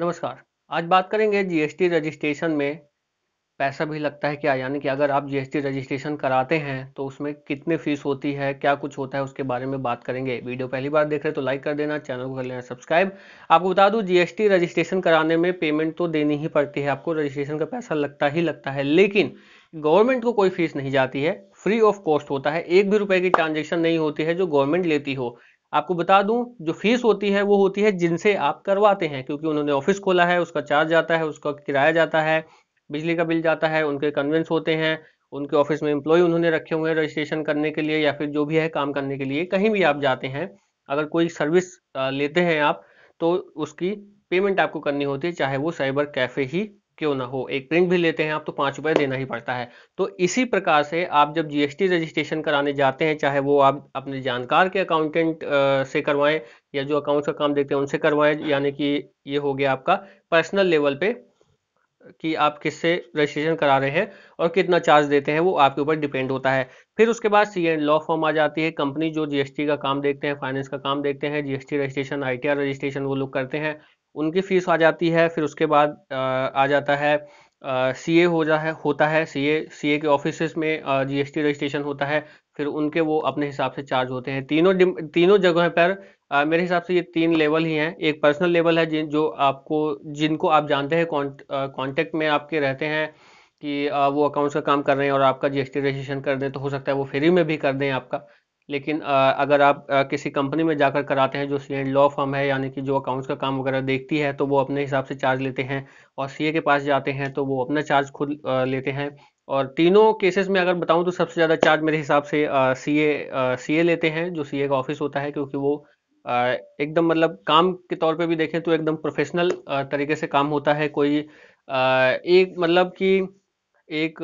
नमस्कार आज बात करेंगे जीएसटी रजिस्ट्रेशन में पैसा भी लगता है क्या यानी कि अगर आप जीएसटी रजिस्ट्रेशन कराते हैं तो उसमें कितने फीस होती है क्या कुछ होता है उसके बारे में बात करेंगे वीडियो पहली बार देख रहे तो लाइक कर देना चैनल को कर लेना सब्सक्राइब आपको बता दूं जीएसटी रजिस्ट्रेशन कराने में पेमेंट तो देनी ही पड़ती है आपको रजिस्ट्रेशन का पैसा लगता ही लगता है लेकिन गवर्नमेंट को कोई फीस नहीं जाती है फ्री ऑफ कॉस्ट होता है एक भी रुपए की ट्रांजेक्शन नहीं होती है जो गवर्नमेंट लेती हो आपको बता दूं जो फीस होती है वो होती है जिनसे आप करवाते हैं क्योंकि उन्होंने ऑफिस खोला है उसका चार्ज जाता है उसका किराया जाता है बिजली का बिल जाता है उनके कन्वेंस होते हैं उनके ऑफिस में एम्प्लॉय उन्होंने रखे हुए हैं रजिस्ट्रेशन करने के लिए या फिर जो भी है काम करने के लिए कहीं भी आप जाते हैं अगर कोई सर्विस लेते हैं आप तो उसकी पेमेंट आपको करनी होती है चाहे वो साइबर कैफे ही क्यों ना हो एक प्रिंट भी लेते हैं आप तो पांच रुपए देना ही पड़ता है तो इसी प्रकार से आप जब जीएसटी रजिस्ट्रेशन कराने जाते हैं चाहे वो आप अपने जानकार के अकाउंटेंट से करवाएं या जो अकाउंट का काम देखते हैं उनसे करवाएं यानी कि ये हो गया आपका पर्सनल लेवल पे कि आप किससे रजिस्ट्रेशन करा रहे हैं और कितना चार्ज देते हैं वो आपके ऊपर डिपेंड होता है फिर उसके बाद सी एंड लॉ फॉर्म आ जाती है कंपनी जो जीएसटी का काम देखते हैं फाइनेंस का काम देखते हैं जीएसटी रजिस्ट्रेशन आईटीआर रजिस्ट्रेशन वो लोग करते हैं उनकी फ़ीस आ जाती है फिर उसके बाद आ जाता है सी ए हो जा है होता है सी ए सी ए के ऑफिस में जी एस टी रजिस्ट्रेशन होता है फिर उनके वो अपने हिसाब से चार्ज होते हैं तीनों तीनों जगह पर आ, मेरे हिसाब से ये तीन लेवल ही हैं एक पर्सनल लेवल है जिन जो आपको जिनको आप जानते हैं कॉन्टेक्ट में आपके रहते हैं कि आ, वो अकाउंट्स का काम कर रहे हैं और आपका जीएसटी रजिस्ट्रेशन कर दें तो हो सकता है वो फ्री में भी कर दें आपका लेकिन अगर आप किसी कंपनी में जाकर कराते हैं जो सी एंड लॉ फॉर्म है यानी कि जो अकाउंट्स का काम वगैरह देखती है तो वो अपने हिसाब से चार्ज लेते हैं और सी के पास जाते हैं तो वो अपना चार्ज खुद लेते हैं और तीनों केसेस में अगर बताऊं तो सबसे ज़्यादा चार्ज मेरे हिसाब से सी ए सी ए लेते हैं जो सी ए का ऑफिस होता है क्योंकि वो एकदम मतलब काम के तौर पे भी देखें तो एकदम प्रोफेशनल तरीके से काम होता है कोई एक मतलब कि एक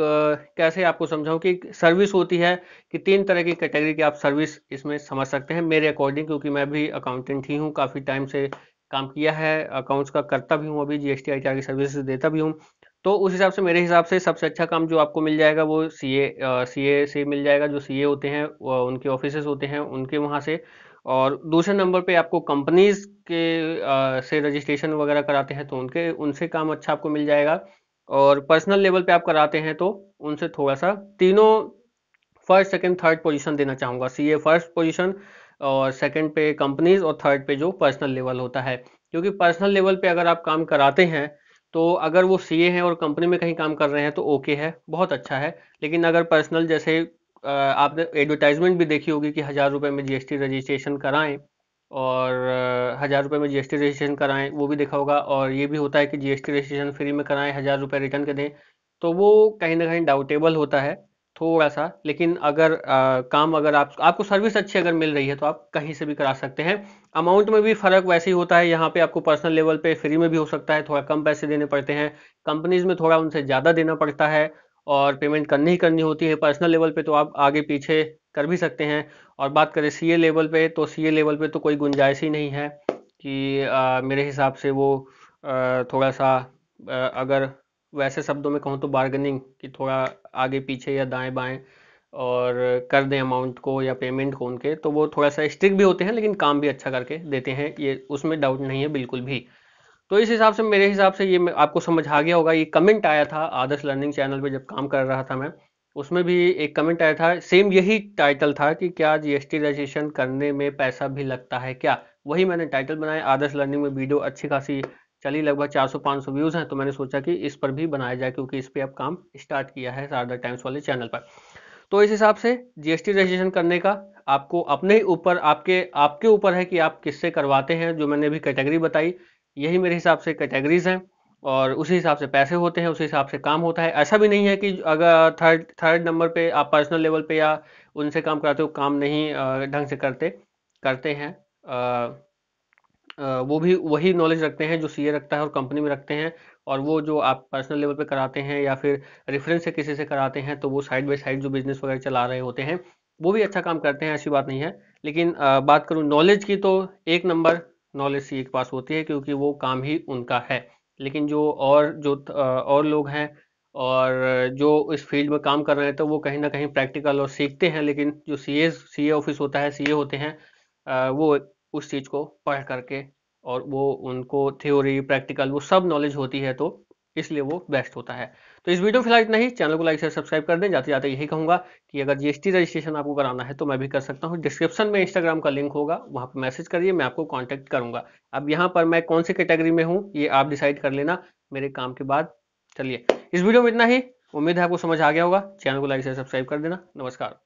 कैसे आपको समझाऊं कि सर्विस होती है कि तीन तरह की कैटेगरी की आप सर्विस इसमें समझ सकते हैं मेरे अकॉर्डिंग क्योंकि मैं भी अकाउंटेंट ही हूँ काफ़ी टाइम से काम किया है अकाउंट्स का करता भी हूँ अभी जी एस टी की सर्विस देता भी हूँ तो उस हिसाब से मेरे हिसाब से सबसे अच्छा काम जो आपको मिल जाएगा वो सी ए सी ए से मिल जाएगा जो सी ए होते हैं उनके ऑफिस होते हैं उनके वहाँ से और दूसरे नंबर पे आपको कंपनीज के आ, से रजिस्ट्रेशन वगैरह कराते हैं तो उनके उनसे काम अच्छा आपको मिल जाएगा और पर्सनल लेवल पे आप कराते हैं तो उनसे थोड़ा सा तीनों फर्स्ट सेकंड थर्ड पोजीशन देना चाहूँगा सीए फर्स्ट पोजीशन और सेकंड पे कंपनीज और थर्ड पे जो पर्सनल लेवल होता है क्योंकि पर्सनल लेवल पे अगर आप काम कराते हैं तो अगर वो सीए हैं और कंपनी में कहीं काम कर रहे हैं तो ओके है बहुत अच्छा है लेकिन अगर पर्सनल जैसे आपने एडवर्टाइजमेंट भी देखी होगी कि हज़ार रुपये में जीएसटी रजिस्ट्रेशन कराएं और हज़ार रुपये में जीएसटी रजिस्ट्रेशन कराएं वो भी देखा होगा और ये भी होता है कि जीएसटी रजिस्ट्रेशन फ्री में कराएं हज़ार रुपये रिटर्न के दें तो वो कहीं ना कहीं डाउटेबल होता है थोड़ा सा लेकिन अगर आ, काम अगर आप आपको सर्विस अच्छी अगर मिल रही है तो आप कहीं से भी करा सकते हैं अमाउंट में भी फ़र्क वैसे ही होता है यहाँ पे आपको पर्सनल लेवल पे फ्री में भी हो सकता है थोड़ा कम पैसे देने पड़ते हैं कंपनीज में थोड़ा उनसे ज़्यादा देना पड़ता है और पेमेंट करनी ही करनी होती है पर्सनल लेवल पे तो आप आगे पीछे कर भी सकते हैं और बात करें सीए लेवल पे तो सीए लेवल पे तो कोई गुंजाइश ही नहीं है कि आ, मेरे हिसाब से वो आ, थोड़ा सा आ, अगर वैसे शब्दों में कहूँ तो बार्गेनिंग कि थोड़ा आगे पीछे या दाएं बाएं और कर दें अमाउंट को या पेमेंट को उनके तो वो थोड़ा सा स्ट्रिक्ट भी होते हैं लेकिन काम भी अच्छा करके देते हैं ये उसमें डाउट नहीं है बिल्कुल भी तो इस हिसाब से मेरे हिसाब से ये आपको समझ आ गया होगा ये कमेंट आया था आदर्श लर्निंग चैनल पे जब काम कर रहा था मैं उसमें भी एक कमेंट आया था सेम यही टाइटल था कि क्या जीएसटी रजिस्ट्रेशन करने में पैसा भी लगता है क्या वही मैंने टाइटल बनाया आदर्श लर्निंग में वीडियो अच्छी खासी चली लगभग 400-500 व्यूज़ हैं तो मैंने सोचा कि इस पर भी बनाया जाए क्योंकि इस पर अब काम स्टार्ट किया है सारदा टाइम्स वाले चैनल पर तो इस हिसाब से जीएसटी रजिस्ट्रेशन करने का आपको अपने ऊपर आपके आपके ऊपर है कि आप किससे करवाते हैं जो मैंने अभी कैटेगरी बताई यही मेरे हिसाब से कैटेगरीज हैं और उसी हिसाब से पैसे होते हैं उसी हिसाब से काम होता है ऐसा भी नहीं है कि अगर थर्ड थर्ड नंबर पे आप पर्सनल लेवल पे या उनसे काम कराते हो काम नहीं ढंग से करते करते हैं वो भी वही नॉलेज रखते हैं जो सीए रखता है और कंपनी में रखते हैं और वो जो आप पर्सनल लेवल पे कराते हैं या फिर रेफरेंस से किसी से कराते हैं तो वो साइड बाई साइड जो बिजनेस वगैरह चला रहे होते हैं वो भी अच्छा काम करते हैं ऐसी बात नहीं है लेकिन बात करूँ नॉलेज की तो एक नंबर नॉलेज सी के पास होती है क्योंकि वो काम ही उनका है लेकिन जो और जो और लोग हैं और जो इस फील्ड में काम कर रहे हैं तो वो कहीं ना कहीं प्रैक्टिकल और सीखते हैं लेकिन जो सी ए सी ए ऑफिस होता है सी ए होते हैं वो उस चीज़ को पढ़ करके और वो उनको थ्योरी प्रैक्टिकल वो सब नॉलेज होती है तो इसलिए वो बेस्ट होता है तो इस वीडियो फिलहाल इतना ही चैनल को लाइक शेयर सब्सक्राइब कर दें जाते जाते यही कहूंगा कि अगर जीएसटी रजिस्ट्रेशन आपको कराना है तो मैं भी कर सकता हूँ डिस्क्रिप्शन में इंस्टाग्राम का लिंक होगा वहाँ पर मैसेज करिए मैं आपको कॉन्टैक्ट करूंगा अब यहाँ पर मैं कौन सी कैटेगरी में हूँ ये आप डिसाइड कर लेना मेरे काम के बाद चलिए इस वीडियो में इतना ही उम्मीद है आपको समझ आ गया होगा चैनल को लाइक शेयर सब्सक्राइब कर देना नमस्कार